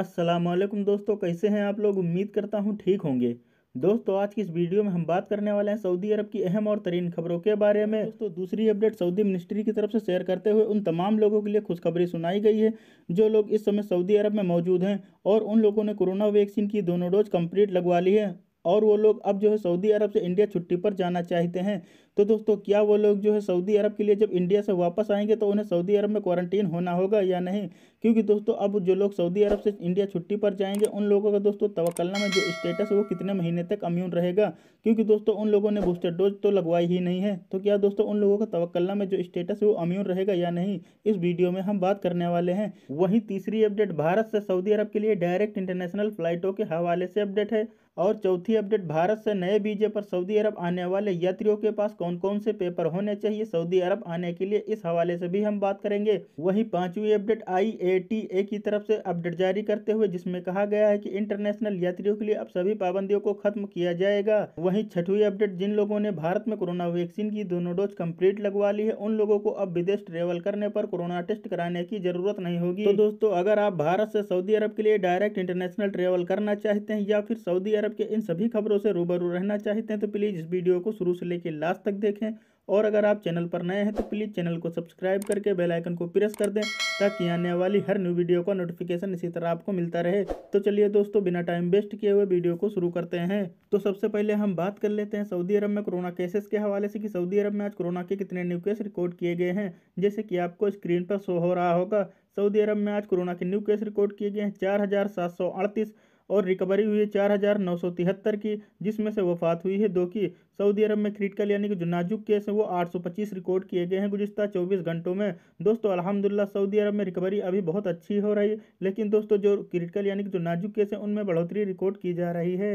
असलम दोस्तों कैसे हैं आप लोग उम्मीद करता हूं ठीक होंगे दोस्तों आज की इस वीडियो में हम बात करने वाले हैं सऊदी अरब की अहम और तरीन खबरों के बारे में दोस्तों दूसरी अपडेट सऊदी मिनिस्ट्री की तरफ से शेयर करते हुए उन तमाम लोगों के लिए खुशखबरी सुनाई गई है जो लोग इस समय सऊदी अरब में मौजूद हैं और उन लोगों ने कोरोना वैक्सीन की दोनों डोज कम्प्लीट लगवा ली है और वो लोग अब जो है सऊदी अरब से इंडिया छुट्टी पर जाना चाहते हैं तो दोस्तों क्या वो लोग जो है सऊदी अरब के लिए जब इंडिया से वापस आएंगे तो उन्हें सऊदी अरब में क्वारंटीन होना होगा या नहीं क्योंकि दोस्तों अब जो लोग सऊदी अरब से इंडिया छुट्टी पर जाएंगे उन लोगों का दोस्तों तवक्लना में जो स्टेटस है वो कितने महीने तक अम्यून रहेगा क्योंकि दोस्तों उन लोगों ने बूस्टर डोज तो लगवाई ही नहीं है तो क्या दोस्तों उन लोगों का तवक्लना में जो स्टेटस है वो अम्यून रहेगा या नहीं इस वीडियो में हम बात करने वाले हैं वहीं तीसरी अपडेट भारत से सऊदी अरब के लिए डायरेक्ट इंटरनेशनल फ्लाइटों के हवाले से अपडेट है और चौथी अपडेट भारत से नए बीजे पर सऊदी अरब आने वाले यात्रियों के पास कौन कौन से पेपर होने चाहिए सऊदी अरब आने के लिए इस हवाले से भी हम बात करेंगे वही पांचवी update I A T A की तरफ से अपडेट जारी करते हुए जिसमें कहा गया है कि इंटरनेशनल यात्रियों के लिए अब सभी पाबंदियों को खत्म किया जाएगा वहीं छठवी अपडेट जिन लोगों ने भारत में कोरोना वैक्सीन की दोनों डोज कम्प्लीट लगवा ली है उन लोगों को अब विदेश ट्रेवल करने पर कोरोना टेस्ट कराने की जरूरत नहीं होगी तो दोस्तों अगर आप भारत से सऊदी अरब के लिए डायरेक्ट इंटरनेशनल ट्रेवल करना चाहते हैं या फिर सऊदी अरब के इन सभी खबरों से रूबरू रहना चाहते हैं तो प्लीज इस वीडियो को शुरू से लेकर लास्ट तक तक देखें और अगर आप चैनल पर नए हैं तो प्लीज़ चैनल को सब्सक्राइब करके बेल आइकन को प्रेस कर दें ताकि आने वाली हर न्यू वीडियो का नोटिफिकेशन इसी तरह आपको मिलता रहे तो चलिए दोस्तों बिना टाइम वेस्ट किए हुए वीडियो को शुरू करते हैं तो सबसे पहले हम बात कर लेते हैं सऊदी अरब में कोरोना केसेस के हवाले से कि सऊदी अरब में आज कोरोना के कितने न्यू केस रिकॉर्ड किए गए हैं जैसे कि आपको स्क्रीन पर शो हो रहा होगा सऊदी अरब में आज कोरोना के न्यू केस रिकॉर्ड किए गए हैं चार और रिकवरी हुई है चार हज़ार नौ सौ तिहत्तर की जिसमें से वफात हुई है दो की सऊदी अरब में क्रिटिकल यानी कि जो नाजुक केस है वो आठ सौ पच्चीस रिकॉर्ड किए गए हैं गुजशत चौबीस घंटों में दोस्तों अलहमदिल्ला सऊदी अरब में रिकवरी अभी बहुत अच्छी हो रही है लेकिन दोस्तों जो क्रिटिकल यानी कि जो नाजुक केस है उनमें बढ़ोतरी रिकॉर्ड की जा रही है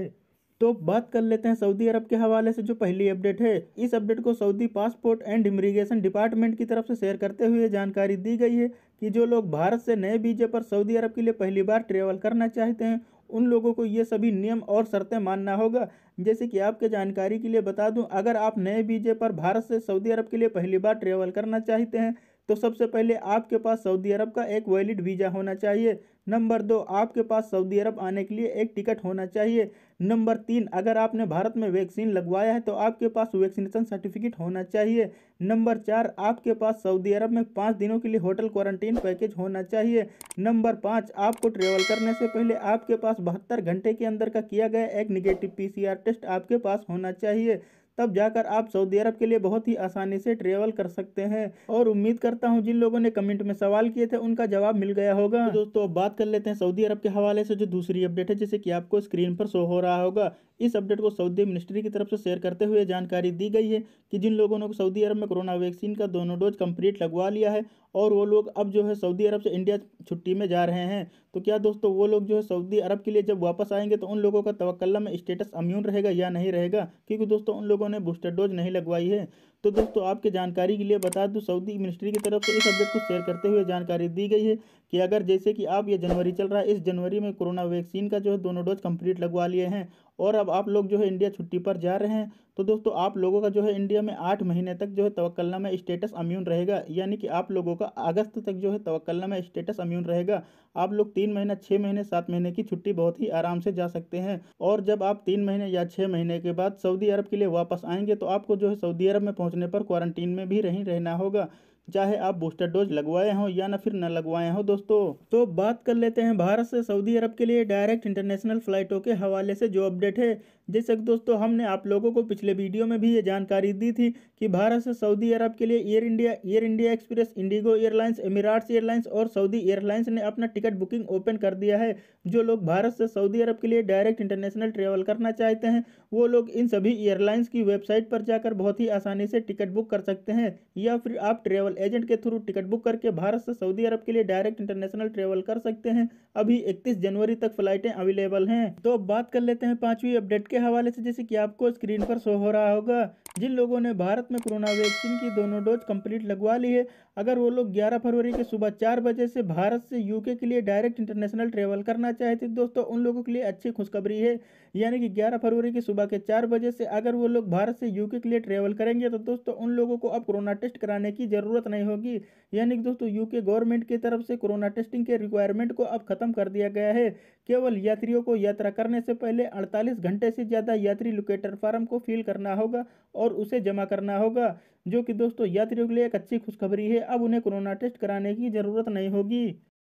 तो बात कर लेते हैं सऊदी अरब के हवाले से जो पहली अपडेट है इस अपडेट को Saudi passport and immigration department की तरफ से शेयर करते हुए जानकारी दी गई है कि जो लोग भारत से नए वीजे पर सऊदी अरब के लिए पहली बार ट्रेवल करना चाहते हैं उन लोगों को ये सभी नियम और शर्तें मानना होगा जैसे कि आपके जानकारी के लिए बता दूं अगर आप नए वीजे पर भारत से सऊदी अरब के लिए पहली बार ट्रेवल करना चाहते हैं तो सबसे पहले आपके पास सऊदी अरब का एक वैलिड वीज़ा होना चाहिए नंबर दो आपके पास सऊदी अरब आने के लिए एक टिकट होना चाहिए नंबर तीन अगर आपने भारत में वैक्सीन लगवाया है तो आपके पास वैक्सीनेशन सर्टिफिकेट होना चाहिए नंबर चार आपके पास सऊदी अरब में पाँच दिनों के लिए होटल क्वारंटीन पैकेज होना चाहिए नंबर पाँच आपको ट्रेवल करने से पहले आपके पास बहत्तर घंटे के अंदर का किया गया एक निगेटिव पी टेस्ट आपके पास होना चाहिए तब जाकर आप सऊदी अरब के लिए बहुत ही आसानी से ट्रेवल कर सकते हैं और उम्मीद करता हूँ जिन लोगों ने कमेंट में सवाल किए थे उनका जवाब मिल गया होगा तो दोस्तों अब बात कर लेते हैं सऊदी अरब के हवाले से जो दूसरी अपडेट है जैसे कि आपको स्क्रीन पर शो हो रहा होगा इस अपडेट को सऊदी मिनिस्ट्री की तरफ से शेयर करते हुए जानकारी दी गई है कि जिन लोगों ने सऊदी अरब में कोरोना वैक्सीन का दोनों डोज कंप्लीट लगवा लिया है और वो लोग अब जो है सऊदी अरब से इंडिया छुट्टी में जा रहे हैं तो क्या दोस्तों वो लोग जो है सऊदी अरब के लिए जब वापस आएंगे तो उन लोगों का तवक्ल में स्टेटस अम्यून रहेगा या नहीं रहेगा क्योंकि दोस्तों उन लोगों ने बूस्टर डोज नहीं लगवाई है तो दोस्तों आपके जानकारी के लिए बता दूँ सऊदी मिनिस्ट्री की तरफ से इस अपडेट को शेयर करते हुए जानकारी दी गई है कि अगर जैसे कि आप ये जनवरी चल रहा है इस जनवरी में कोरोना वैक्सीन का जो है दोनों डोज कंप्लीट लगवा लिए हैं और अब आप लोग जो है इंडिया छुट्टी पर जा रहे हैं तो दोस्तों आप लोगों का जो है इंडिया में आठ महीने तक जो है तवक्लना में स्टेटस अम्यून रहेगा यानी कि आप लोगों का अगस्त तक जो है तवक्लना में स्टेटस अम्यून रहेगा आप लोग तीन महीना छः महीने सात महीने की छुट्टी बहुत ही आराम से जा सकते हैं और जब आप तीन महीने या छः महीने के बाद सऊदी अरब के लिए वापस आएंगे तो आपको जो है सऊदी अरब में पहुँचने पर क्वारंटीन में भी नहीं रहना होगा चाहे आप बूस्टर डोज लगवाए हों या ना फिर न लगवाए हों दोस्तों तो बात कर लेते हैं भारत से सऊदी अरब के लिए डायरेक्ट इंटरनेशनल फ्लाइटों के हवाले से जो अपडेट है जैसे कि दोस्तों हमने आप लोगों को पिछले वीडियो में भी ये जानकारी दी थी कि भारत से सऊदी अरब के लिए Air India Air India Express IndiGo airlines Emirates airlines और सऊदी एयरलाइंस ने अपना टिकट बुकिंग ओपन कर दिया है जो लोग भारत से सऊदी अरब के लिए डायरेक्ट इंटरनेशनल ट्रेवल करना चाहते हैं वो लोग इन सभी एयरलाइंस की वेबसाइट पर जाकर बहुत ही आसानी से टिकट बुक कर सकते हैं या फिर आप ट्रेवल ट्रेवल एजेंट के थ्रू टिकट बुक करके भारत से सऊदी अरब के लिए डायरेक्ट इंटरनेशनल ट्रेवल कर सकते हैं अभी 31 जनवरी तक फ्लाइटें अवेलेबल हैं तो अब बात कर लेते हैं पांचवी अपडेट के हवाले से जैसे कि आपको स्क्रीन पर शो हो रहा होगा जिन लोगों ने भारत में कोरोना वैक्सीन की दोनों डोज कम्प्लीट लगवा ली है अगर वो लोग ग्यारह फरवरी के सुबह चार बजे से भारत से यूके के लिए डायरेक्ट इंटरनेशनल ट्रेवल करना चाहते दोस्तों उन लोगों के लिए अच्छी खुशखबरी है यानी कि ग्यारह फरवरी की सुबह के चार बजे से अगर वो लोग भारत से यूके के लिए ट्रेवल करेंगे तो दोस्तों उन लोगों को अब कोरोना टेस्ट कराने की जरूरत ज़रूरत नहीं होगी यानी कि दोस्तों यूके गवर्नमेंट की तरफ से कोरोना टेस्टिंग के रिक्वायरमेंट को अब खत्म कर दिया गया है केवल यात्रियों को यात्रा करने से पहले 48 घंटे से ज़्यादा यात्री लोकेटर फार्म को फिल करना होगा और उसे जमा करना होगा जो कि दोस्तों यात्रियों के लिए एक अच्छी खुशखबरी है अब उन्हें कोरोना टेस्ट कराने की ज़रूरत नहीं होगी